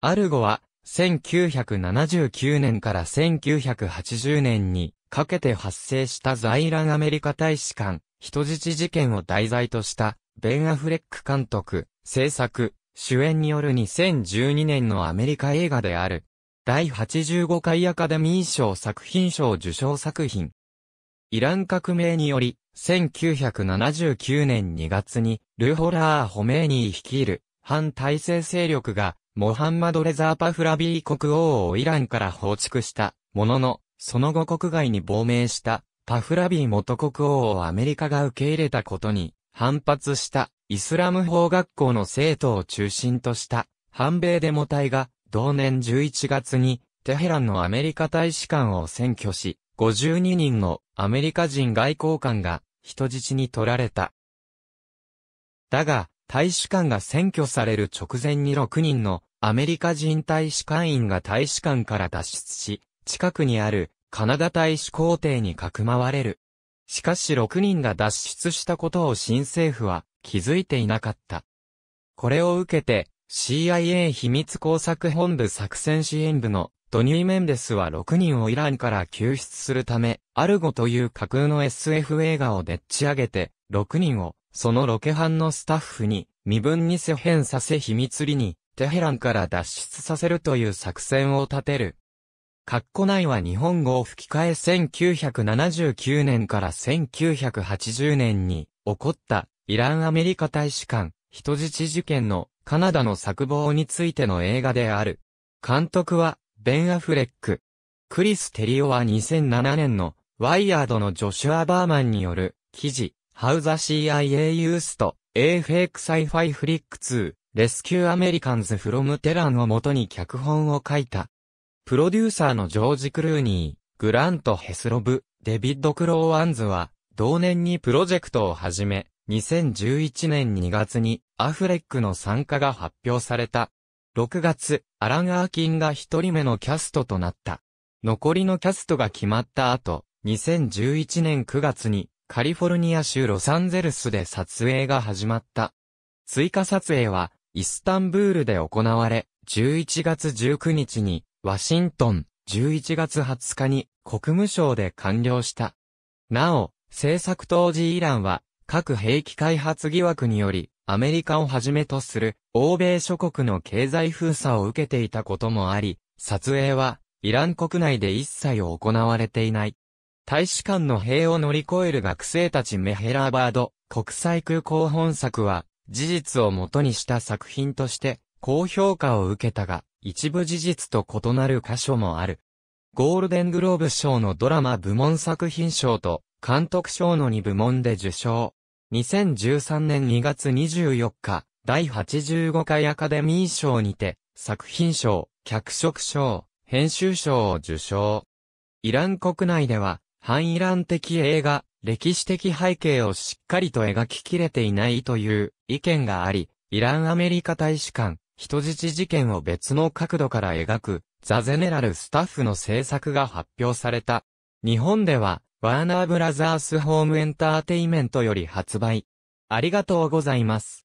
アルゴは、1979年から1980年にかけて発生した在蘭アメリカ大使館、人質事件を題材とした、ベン・アフレック監督、制作、主演による2012年のアメリカ映画である。第85回アカデミー賞作品賞受賞作品。イラン革命により、1979年2月に、ルホラー・ホメーニー率いる、反体制勢力が、モハンマド・レザー・パフラビー国王をイランから放逐したものの、その後国外に亡命したパフラビー元国王をアメリカが受け入れたことに反発したイスラム法学校の生徒を中心とした反米デモ隊が同年11月にテヘランのアメリカ大使館を占拠し、52人のアメリカ人外交官が人質に取られた。だが、大使館が占拠される直前に6人のアメリカ人大使館員が大使館から脱出し、近くにあるカナダ大使公邸にかくまわれる。しかし6人が脱出したことを新政府は気づいていなかった。これを受けて CIA 秘密工作本部作戦支援部のドニュー・メンデスは6人をイランから救出するため、アルゴという架空の SF 映画をでっち上げて、6人を、そのロケ班のスタッフに、身分にせ変させ秘密裏に、テヘランから脱出させるという作戦を立てる。カッコ内は日本語を吹き替え1979年から1980年に起こったイランアメリカ大使館人質事件のカナダの作望についての映画である。監督はベン・アフレック。クリス・テリオは2007年のワイヤードのジョシュア・バーマンによる記事 How the CIA Used AFX Sci-Fi Flick 2レスキューアメリカンズフロムテランをもとに脚本を書いた。プロデューサーのジョージ・クルーニー、グラント・ヘスロブ、デビッド・クローアンズは、同年にプロジェクトを始め、2011年2月にアフレックの参加が発表された。6月、アラン・アーキンが一人目のキャストとなった。残りのキャストが決まった後、2011年9月にカリフォルニア州ロサンゼルスで撮影が始まった。追加撮影はイスタンブールで行われ、11月19日に、ワシントン、11月20日に、国務省で完了した。なお、政策当時イランは、核兵器開発疑惑により、アメリカをはじめとする、欧米諸国の経済封鎖を受けていたこともあり、撮影は、イラン国内で一切行われていない。大使館の塀を乗り越える学生たちメヘラーバード、国際空港本作は、事実をもとにした作品として高評価を受けたが、一部事実と異なる箇所もある。ゴールデングローブ賞のドラマ部門作品賞と監督賞の2部門で受賞。2013年2月24日、第85回アカデミー賞にて、作品賞、脚色賞、編集賞を受賞。イラン国内では、反イラン的映画、歴史的背景をしっかりと描ききれていないという意見があり、イランアメリカ大使館、人質事件を別の角度から描く、ザ・ゼネラル・スタッフの制作が発表された。日本では、ワーナーブラザースホームエンターテイメントより発売。ありがとうございます。